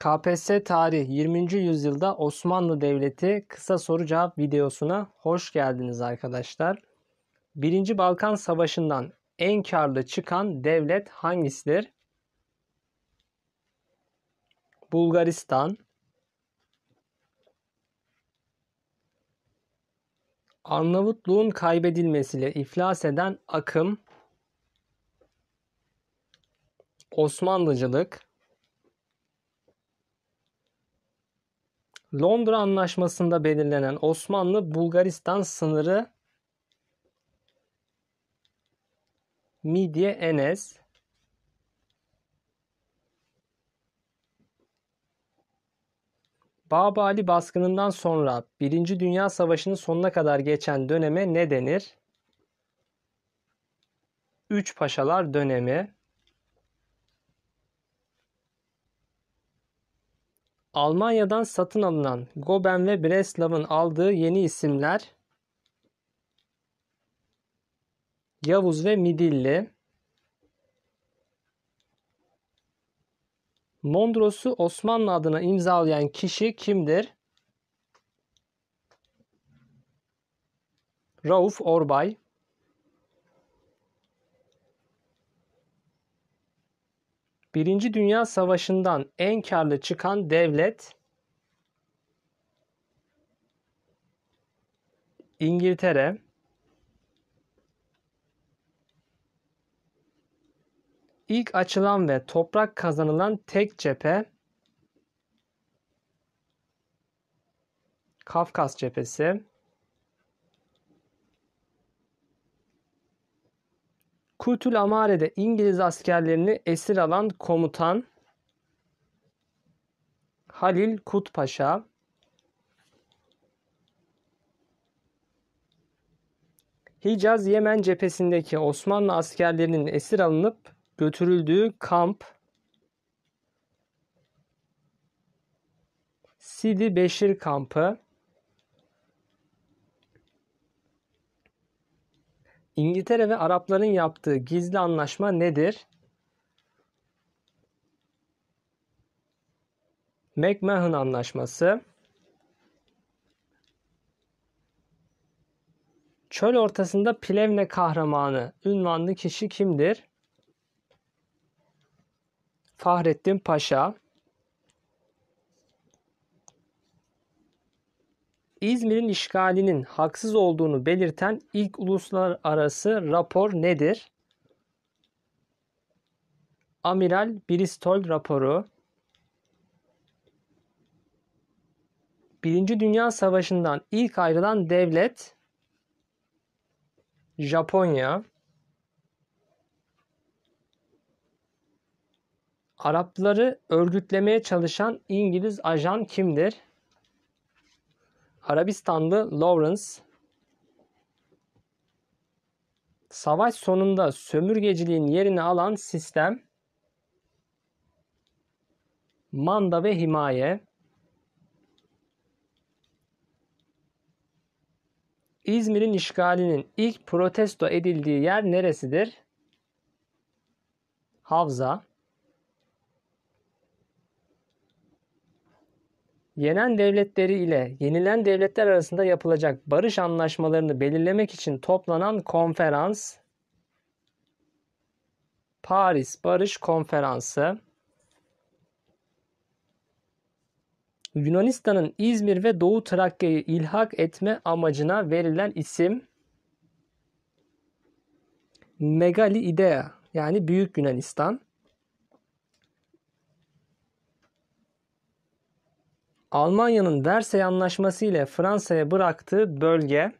KPSS Tarih 20. yüzyılda Osmanlı Devleti kısa soru cevap videosuna hoş geldiniz arkadaşlar. 1. Balkan Savaşı'ndan en karlı çıkan devlet hangisidir? Bulgaristan, Arnavutluğun kaybedilmesiyle iflas eden akım, Osmanlıcılık, Londra Anlaşması'nda belirlenen Osmanlı-Bulgaristan sınırı Midye Enes Babali baskınından sonra 1. Dünya Savaşı'nın sonuna kadar geçen döneme ne denir? Üç Paşalar dönemi Almanya'dan satın alınan Goben ve Breslav'ın aldığı yeni isimler Yavuz ve Midilli. Mondros'u Osmanlı adına imzalayan kişi kimdir? Rauf Orbay Birinci Dünya Savaşı'ndan en karlı çıkan devlet İngiltere, ilk açılan ve toprak kazanılan tek cephe Kafkas cephesi Kutül Amare'de İngiliz askerlerini esir alan komutan Halil Kutpaşa, Paşa Hicaz Yemen cephesindeki Osmanlı askerlerinin esir alınıp götürüldüğü kamp Sidi Beşir kampı İngiltere ve Arapların yaptığı gizli anlaşma nedir? McMahon Anlaşması Çöl ortasında Plevne kahramanı ünvanlı kişi kimdir? Fahrettin Paşa İzmir'in işgalinin haksız olduğunu belirten ilk uluslararası rapor nedir? Amiral Bristol raporu. Birinci Dünya Savaşı'ndan ilk ayrılan devlet Japonya. Arapları örgütlemeye çalışan İngiliz ajan kimdir? Arabistanlı Lawrence savaş sonunda sömürgeciliğin yerini alan sistem manda ve himaye İzmir'in işgalinin ilk protesto edildiği yer neresidir? Havza yenen devletleri ile yenilen devletler arasında yapılacak barış anlaşmalarını belirlemek için toplanan konferans Paris Barış Konferansı Yunanistan'ın İzmir ve Doğu Trakya'yı ilhak etme amacına verilen isim Megali Megaliidea yani Büyük Yunanistan. Almanya'nın Versay Anlaşması ile Fransa'ya bıraktığı bölge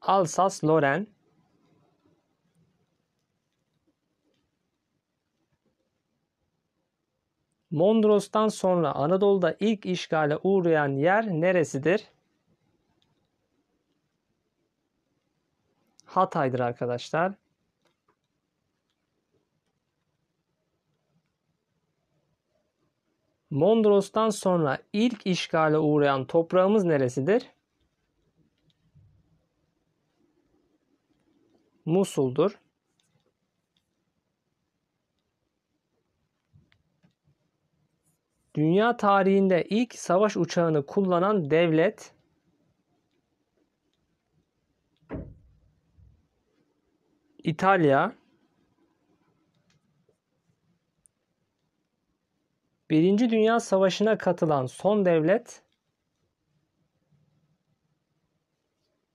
Alsas-Lorraine Mondros'tan sonra Anadolu'da ilk işgale uğrayan yer neresidir? Hatay'dır arkadaşlar. Mondros'tan sonra ilk işgale uğrayan toprağımız neresidir? Musul'dur. Dünya tarihinde ilk savaş uçağını kullanan devlet İtalya Birinci Dünya Savaşı'na katılan son devlet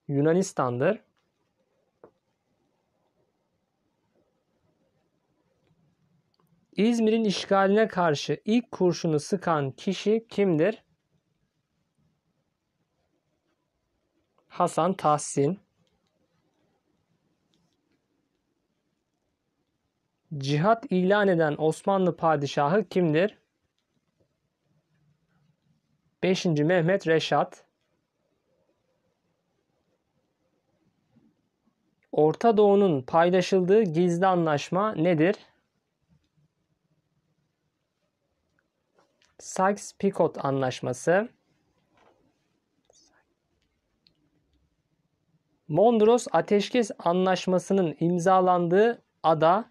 Yunanistan'dır. İzmir'in işgaline karşı ilk kurşunu sıkan kişi kimdir? Hasan Tahsin. Cihat ilan eden Osmanlı padişahı kimdir? 5. Mehmet Reşat Orta Doğu'nun paylaşıldığı gizli anlaşma nedir? Sykes-Picot Anlaşması Mondros Ateşkes Anlaşması'nın imzalandığı ada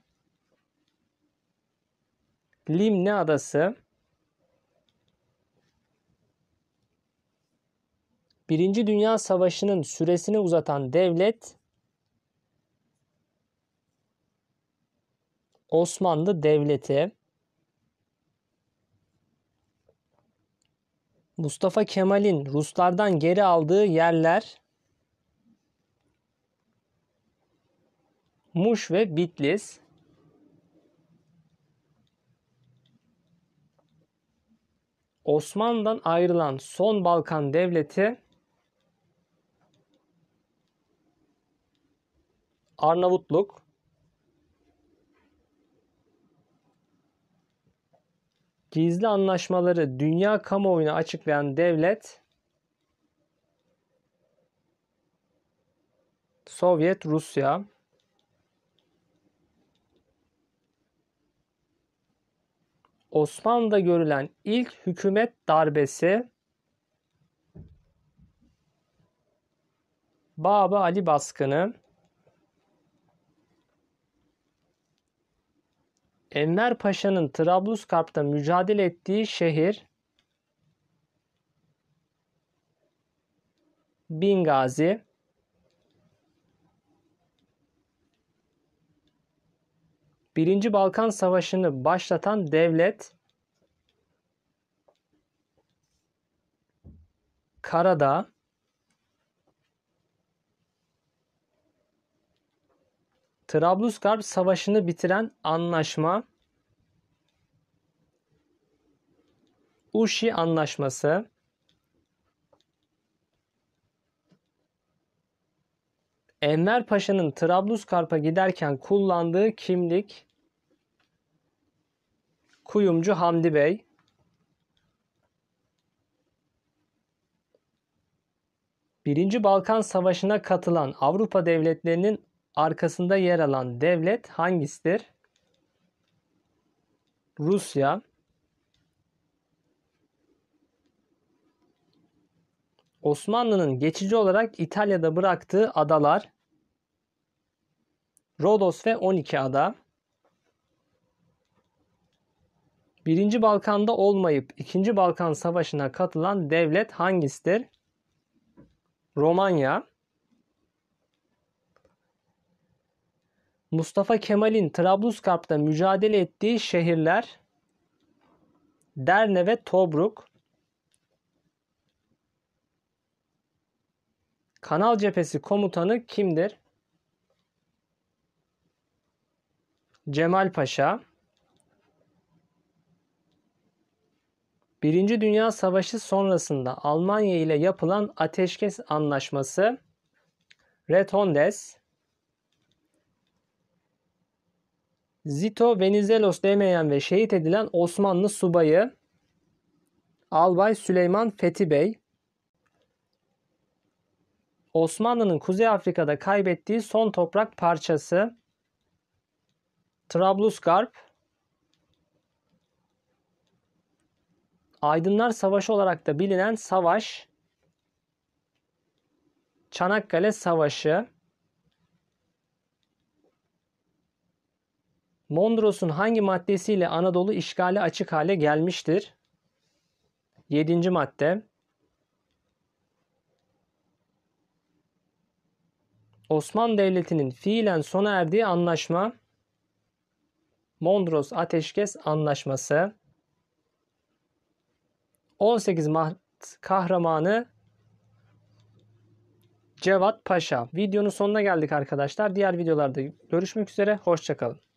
Limne Adası Birinci Dünya Savaşı'nın süresini uzatan devlet Osmanlı Devleti Mustafa Kemal'in Ruslardan geri aldığı yerler Muş ve Bitlis. Osmanlı'dan ayrılan son Balkan devleti Arnavutluk, gizli anlaşmaları dünya kamuoyuna açıklayan devlet Sovyet Rusya Osmanlı'da görülen ilk hükümet darbesi Baba Ali baskını Enver Paşa'nın Trabluskarp'ta mücadele ettiği şehir Bingazi Birinci Balkan Savaşı'nı başlatan devlet Karadağ Trablusgarp Savaşı'nı bitiren anlaşma Uşi Anlaşması Enver Paşa'nın Trablusgarp'a giderken kullandığı kimlik Kuyumcu Hamdi Bey Birinci Balkan Savaşı'na katılan Avrupa devletlerinin arkasında yer alan devlet hangisidir? Rusya Osmanlı'nın geçici olarak İtalya'da bıraktığı adalar Rodos ve 12 ada Birinci Balkan'da olmayıp İkinci Balkan Savaşı'na katılan devlet hangisidir? Romanya Mustafa Kemal'in Trablusgarp'ta mücadele ettiği şehirler Derne ve Tobruk. Kanal cephesi komutanı kimdir? Cemal Paşa. Birinci Dünya Savaşı sonrasında Almanya ile yapılan ateşkes anlaşması Retondes Zito Venizelos demeyen ve şehit edilen Osmanlı subayı Albay Süleyman Fethi Bey Osmanlı'nın Kuzey Afrika'da kaybettiği son toprak parçası Trablusgarp Aydınlar Savaşı olarak da bilinen savaş Çanakkale Savaşı Mondros'un hangi maddesiyle Anadolu işgali açık hale gelmiştir? 7. madde. Osmanlı Devleti'nin fiilen sona erdiği anlaşma Mondros Ateşkes Anlaşması 18 Mart kahramanı Cevat Paşa. Videonun sonuna geldik arkadaşlar. Diğer videolarda görüşmek üzere. Hoşçakalın.